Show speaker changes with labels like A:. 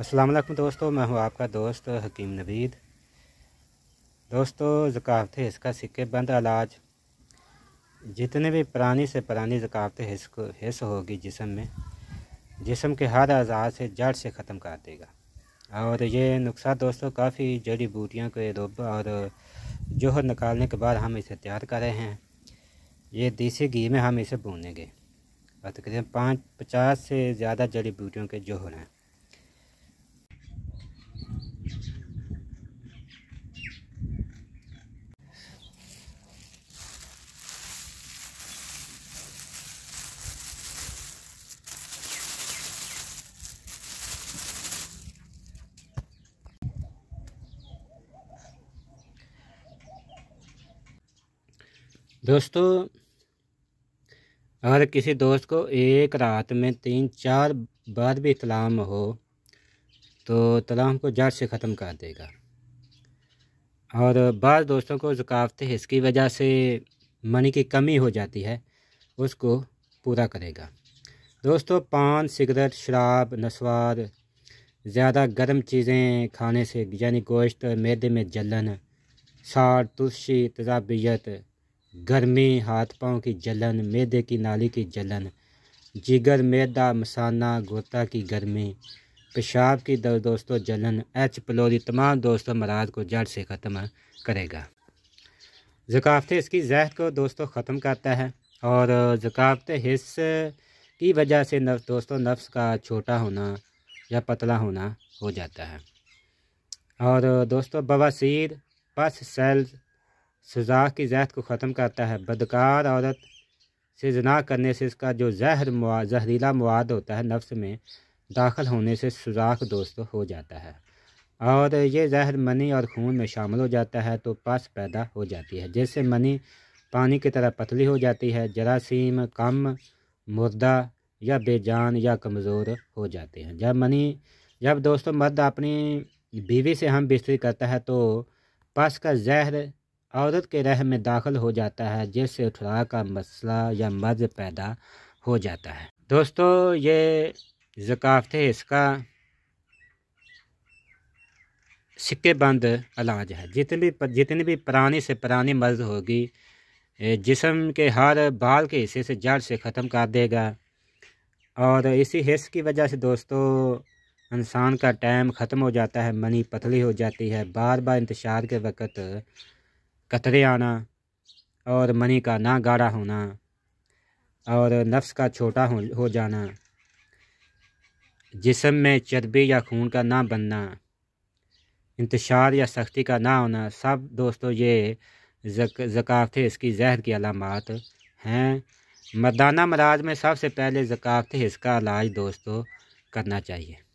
A: अस्सलाम वालेकुम दोस्तों मैं हूं आपका दोस्त हकीम नवीद दोस्तों ज़कावत हिस्का सिक्के बंद इलाज जितने भी पुरानी से पुरानी ज़कावत हिस्स होगी जिसम में जिसम के हर आज़ाद से जड़ से ख़त्म कर देगा और ये नुस्खा दोस्तों काफ़ी जड़ी बूटियों के रुब और जोहर निकालने के बाद हम इसे तैयार कर रहे हैं ये देसी घी में हम इसे भूनेंगे और तकरीबन पाँच पचास से ज़्यादा जड़ी बूटियों के जोहर हैं दोस्तों अगर किसी दोस्त को एक रात में तीन चार बार भी तलाम हो तो तलाम को जड़ से ख़त्म कर देगा और बाद दोस्तों को ज़ुकावत इसकी वजह से मनी की कमी हो जाती है उसको पूरा करेगा दोस्तों पान सिगरेट शराब नस्वार ज़्यादा गर्म चीज़ें खाने से यानी गोश्त मैदे में जलन साड़ तुलसी तजाबियत गर्मी हाथ पाँव की जलन मैदे की नाली की जलन जिगर मैदा मसाना गोता की गर्मी पेशाब की दर्द दोस्तों जलन एच पलोरी तमाम दोस्तों मराज को जड़ से ख़त्म करेगा ज़काफ़त इसकी जहर को दोस्तों ख़त्म करता है और ज़काफ़त हिस्स की वजह से नफ दोस्तों नफ्स का छोटा होना या पतला होना हो जाता है और दोस्तों बवासीर पस सेल्स सजा की जहद को ख़त्म करता है बदकार औरत से जना करने से इसका जो जहर मवा जहरीला मवाद होता है नफ्स में दाखिल होने से सुराख दोस्त हो जाता है और ये जहर मनी और खून में शामिल हो जाता है तो पास पैदा हो जाती है जैसे मनी पानी की तरह पतली हो जाती है जरासीम कम मुर्दा या बेजान या कमज़ोर हो जाते हैं जब मनी जब दोस्तों मर्द अपनी बीवी से हम बिस्तरी करता है तो पस का जहर औरत के रह में दाखिल हो जाता है जिससे उठरा का मसला या मर्ज पैदा हो जाता है दोस्तों ये ज़काफ़त इसका सिक्के बंद इलाज है जितनी भी जितनी भी पुरानी से पुरानी मर्ज होगी जिसम के हर बाल के हिस्से से जड़ से ख़त्म कर देगा और इसी हिस्स की वजह से दोस्तों इंसान का टाइम ख़त्म हो जाता है मनी पतली हो जाती है बार बार इंतज़ार के वक़्त कतरे आना और मनी का ना गाढ़ा होना और नफ्स का छोटा हो, हो जाना जिसम में चर्बी या खून का ना बनना इंतशार या सख्ती का ना होना सब दोस्तों ये जक, ज़काफ़त इसकी जहर की अलामत हैं मर्दाना मराज में सबसे पहले ज़काफ़त हिस्स का इलाज दोस्तों करना चाहिए